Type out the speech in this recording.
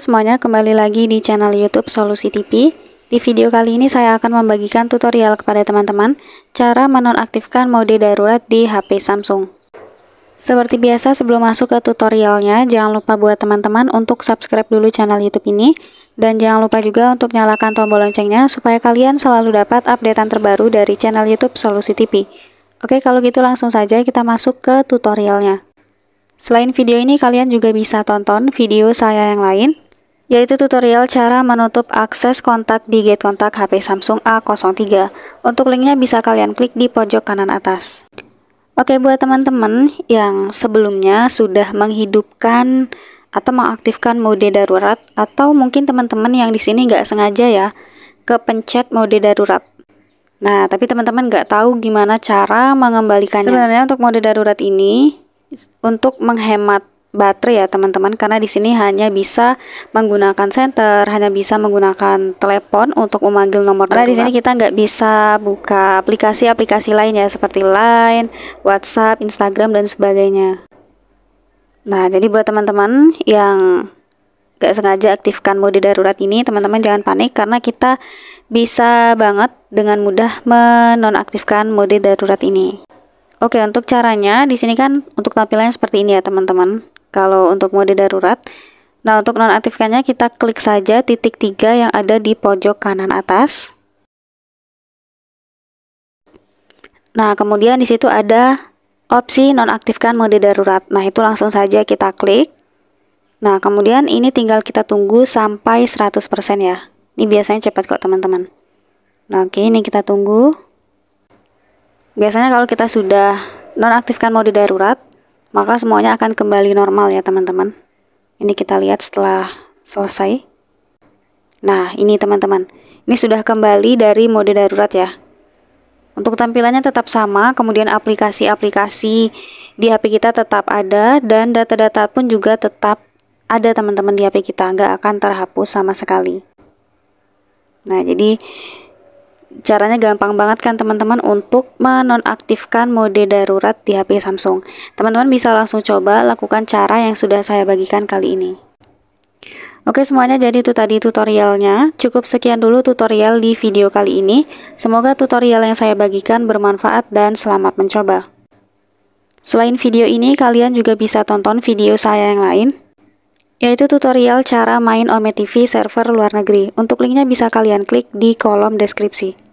semuanya, kembali lagi di channel YouTube Solusi TV. Di video kali ini saya akan membagikan tutorial kepada teman-teman cara menonaktifkan mode darurat di HP Samsung. Seperti biasa sebelum masuk ke tutorialnya, jangan lupa buat teman-teman untuk subscribe dulu channel YouTube ini dan jangan lupa juga untuk nyalakan tombol loncengnya supaya kalian selalu dapat updatean terbaru dari channel YouTube Solusi TV. Oke, kalau gitu langsung saja kita masuk ke tutorialnya. Selain video ini, kalian juga bisa tonton video saya yang lain yaitu tutorial cara menutup akses kontak di gate kontak HP Samsung A03. Untuk linknya bisa kalian klik di pojok kanan atas. Oke, buat teman-teman yang sebelumnya sudah menghidupkan atau mengaktifkan mode darurat, atau mungkin teman-teman yang di sini nggak sengaja ya, kepencet mode darurat. Nah, tapi teman-teman nggak tahu gimana cara mengembalikannya. Sebenarnya untuk mode darurat ini, untuk menghemat baterai ya teman-teman karena di sini hanya bisa menggunakan center hanya bisa menggunakan telepon untuk memanggil nomor karena di sini kita nggak bisa buka aplikasi-aplikasi lain ya seperti Line, WhatsApp, Instagram dan sebagainya nah jadi buat teman-teman yang nggak sengaja aktifkan mode darurat ini teman-teman jangan panik karena kita bisa banget dengan mudah menonaktifkan mode darurat ini Oke, untuk caranya di sini kan untuk tampilannya seperti ini ya, teman-teman kalau untuk mode darurat. Nah, untuk nonaktifkannya kita klik saja titik tiga yang ada di pojok kanan atas. Nah, kemudian di situ ada opsi nonaktifkan mode darurat. Nah, itu langsung saja kita klik. Nah, kemudian ini tinggal kita tunggu sampai 100% ya. Ini biasanya cepat kok, teman-teman. Nah, oke, ini kita tunggu. Biasanya kalau kita sudah nonaktifkan mode darurat, maka semuanya akan kembali normal ya teman-teman ini kita lihat setelah selesai nah ini teman-teman ini sudah kembali dari mode darurat ya untuk tampilannya tetap sama kemudian aplikasi-aplikasi di HP kita tetap ada dan data-data pun juga tetap ada teman-teman di HP kita nggak akan terhapus sama sekali Nah, jadi caranya gampang banget kan teman-teman untuk menonaktifkan mode darurat di HP Samsung. Teman-teman bisa langsung coba lakukan cara yang sudah saya bagikan kali ini. Oke semuanya jadi itu tadi tutorialnya. Cukup sekian dulu tutorial di video kali ini. Semoga tutorial yang saya bagikan bermanfaat dan selamat mencoba. Selain video ini, kalian juga bisa tonton video saya yang lain yaitu tutorial cara main Ome TV server luar negeri. Untuk linknya bisa kalian klik di kolom deskripsi.